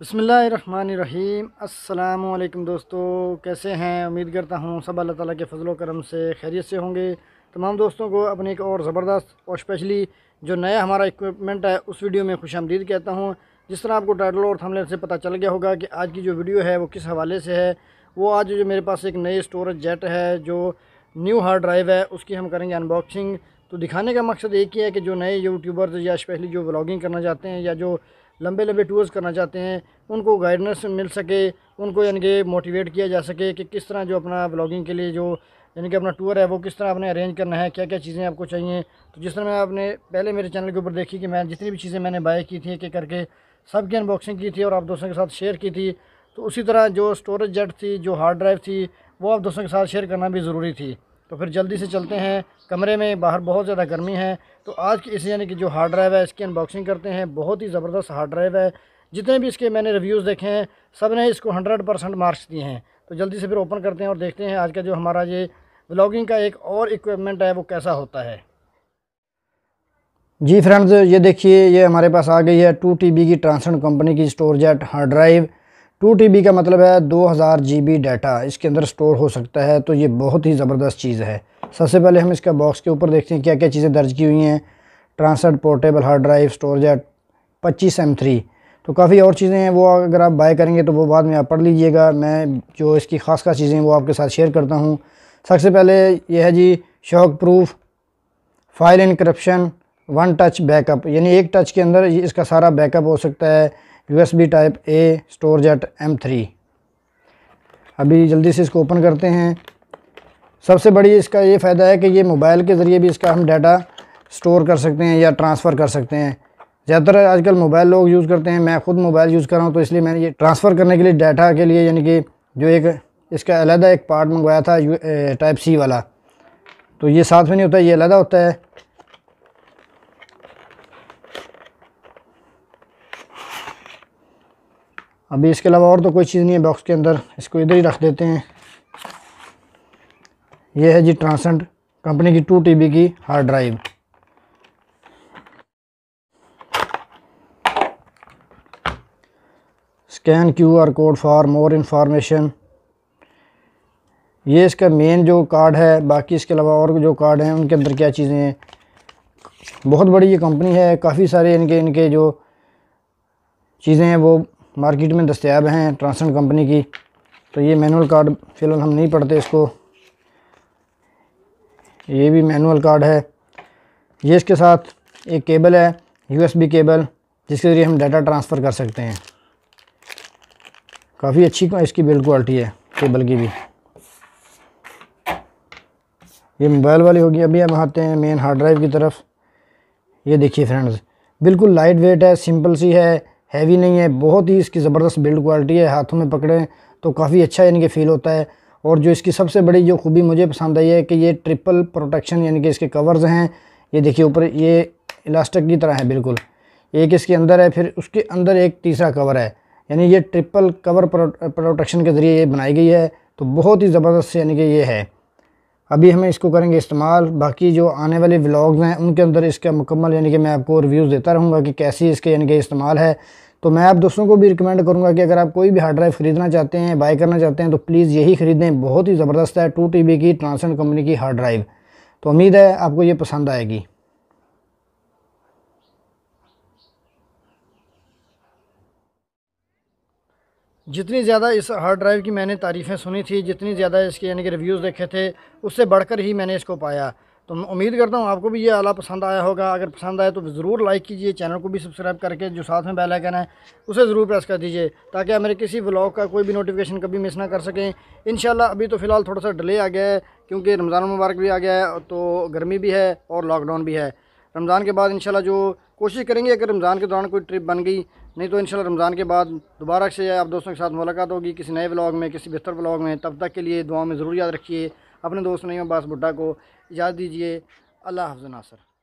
बसमीम् अल्लाम दोस्तों कैसे हैं उम्मीद करता हूँ सब अल्लाह ताला के फजल करम से खैरियत से होंगे तमाम दोस्तों को अपने एक और ज़बरदस्त और स्पेशली जो नया हमारा इक्विपमेंट है उस वीडियो में खुश आमदीद कहता हूँ जिस तरह आपको टाइटल और थमले से पता चल गया होगा कि आज की जो वीडियो है वो किस हवाले से है वो आज जो मेरे पास एक नए स्टोरेज जेट है जो न्यू हार्ड ड्राइव है उसकी हम करेंगे अनबॉक्सिंग तो दिखाने का मकसद एक ही है कि जो नए यूट्यूबर्स या स्पेशली जो ब्लॉगिंग करना चाहते हैं या जो लंबे लंबे टूर्स करना चाहते हैं उनको गाइडेंस मिल सके उनको यानी कि मोटिवेट किया जा सके कि किस तरह जो अपना ब्लॉगिंग के लिए जो यानी कि अपना टूर है वो किस तरह आपने अरेंज करना है क्या क्या चीज़ें आपको चाहिए तो जिस तरह मैं आपने पहले मेरे चैनल के ऊपर देखी कि मैं जितनी भी चीज़ें मैंने बाय की थी एक एक करके सब की अनबॉक्सिंग की थी और आप दोस्तों के साथ शेयर की थी तो उसी तरह जो स्टोरेज जेट थी जो हार्ड ड्राइव थी वो आप दोस्तों के साथ शेयर करना भी ज़रूरी थी तो फिर जल्दी से चलते हैं कमरे में बाहर बहुत ज़्यादा गर्मी है तो आज की इस यानी कि जो हार्ड ड्राइव है इसकी अनबॉक्सिंग करते हैं बहुत ही ज़बरदस्त हार्ड ड्राइव है जितने भी इसके मैंने रिव्यूज़ देखे हैं सब ने इसको हंड्रेड परसेंट मार्क्स दिए हैं तो जल्दी से फिर ओपन करते हैं और देखते हैं आज का जो हमारा ये ब्लॉगिंग का एक और इक्विपमेंट है वो कैसा होता है जी फ्रेंड्स ये देखिए ये हमारे पास आ गई है टू टी की ट्रांसलेंट कंपनी की store jet hard drive two T का मतलब है दो हज़ार जी बी डाटा इसके अंदर स्टोर हो सकता है तो ये बहुत ही ज़बरदस्त चीज़ है सबसे पहले हम इसका बॉक्स के ऊपर देखते हैं क्या क्या चीज़ें दर्ज की हुई हैं Transcend portable hard drive store jet पच्चीस एम थ्री तो काफ़ी और चीज़ें हैं वो अगर आप बाय करेंगे तो वो बाद में आप पढ़ लीजिएगा मैं जो इसकी ख़ास खास चीज़ें वो आपके साथ शेयर करता हूँ सबसे पहले यह है जी shock proof file in corruption one touch backup यानी एक टच के अंदर इसका सारा बैकअप हो सकता है USB type A store jet M three अभी जल्दी से इसको ओपन करते हैं सबसे बड़ी इसका ये फ़ायदा है कि ये मोबाइल के ज़रिए भी इसका हम डाटा स्टोर कर सकते हैं या ट्रांसफ़र कर सकते हैं ज़्यादातर आजकल मोबाइल लोग यूज़ करते हैं मैं ख़ुद मोबाइल यूज़ कर रहा हूँ तो इसलिए मैंने ये ट्रांसफ़र करने के लिए डाटा के लिए यानी कि जो एक इसका अलहदा एक पार्ट मंगवाया था टाइप सी वाला तो ये साथ में नहीं होता ये अलहदा होता है अभी इसके अलावा और तो कोई चीज़ नहीं है बॉक्स के अंदर इसको इधर ही रख देते हैं यह है जी ट्रांसेंट कंपनी की टू टी की hard drive scan QR code for more information ये इसका मेन जो कार्ड है बाकी इसके अलावा और जो कार्ड हैं उनके अंदर क्या चीज़ें हैं बहुत बड़ी ये कंपनी है काफ़ी सारे इनके इनके जो चीज़ें हैं वो मार्केट में दस्तियाब हैं ट्रांसन कंपनी की तो ये मैनुअल कार्ड फ़िलहाल हम नहीं पढ़ते इसको ये भी मैनुअल कार्ड है ये इसके साथ एक केबल है यूएसबी केबल जिसके ज़रिए हम डाटा ट्रांसफ़र कर सकते हैं काफ़ी अच्छी इसकी बिल्ड क्वालिटी है केबल की भी ये मोबाइल वाली होगी अभी हम आते हैं मेन हार्ड ड्राइव की तरफ ये देखिए फ्रेंड्स बिल्कुल लाइट वेट है सिंपल सी है हैवी नहीं है बहुत ही इसकी ज़बरदस्त बिल्ड क्वालिटी है हाथों में पकड़ें तो काफ़ी अच्छा यानी कि फ़ील होता है और जो इसकी सबसे बड़ी जो खूबी मुझे पसंद आई है कि ये ट्रिपल प्रोटेक्शन यानी कि इसके कवर्स हैं ये देखिए ऊपर ये इलास्टिक की तरह है बिल्कुल एक इसके अंदर है फिर उसके अंदर एक तीसरा कवर है यानी ये ट्रिपल कवर प्रोटेक्शन के ज़रिए ये बनाई गई है तो बहुत ही ज़बरदस्त यानी कि ये है अभी हमें इसको करेंगे इस्तेमाल बाकी जो आने वाले व्लॉग्स हैं उनके अंदर इसका मुकम्मल यानी कि मैं आपको रिव्यूज़ देता रहूँगा कि कैसी इसके यानी कि इस्तेमाल है तो मैं आप दोस्तों को भी रिकमेंड करूँगा कि अगर आप कोई भी हार्ड ड्राइव खरीदना चाहते हैं बाय करना चाहते हैं तो प्लीज़ यही खरीदें बहुत ही ज़बरदस्त है टू टी की ट्रांसन कंपनी की हार्ड ड्राइव तो उम्मीद है आपको ये पसंद आएगी जितनी ज़्यादा इस हार्ड ड्राइव की मैंने तारीफ़ें सुनी थी जितनी ज़्यादा इसके यानी कि रिव्यूज़ देखे थे उससे बढ़कर ही मैंने इसको पाया तो मैं उम्मीद करता हूँ आपको भी ये आला पसंद आया होगा अगर पसंद आए तो ज़रूर लाइक कीजिए चैनल को भी सब्सक्राइब करके जो साथ में बेल आइकन है उसे ज़रूर प्रेस कर दीजिए ताकि आप मेरे किसी ब्लॉग का कोई भी नोटिफिकेशन कभी मिस ना कर सकें इन अभी तो फ़िलहाल थोड़ा सा डिले आ गया है क्योंकि रमज़ान मुबारक भी आ गया है तो गर्मी भी है और लॉकडाउन भी है रमज़ान के बाद इन जो कोशिश करेंगे अगर रमज़ान के दौरान कोई ट्रिप बन गई नहीं तो इन रमज़ान के बाद दोबारा से आप दोस्तों के साथ मुलाकात होगी किसी नए ब्लॉग में किसी बेहतर ब्लॉग में तब तक के लिए दुआ में ज़रूर याद रखिए अपने दोस्त नईम अब्बास भुट्टा को याद दीजिए अल्लाह हाफ नासर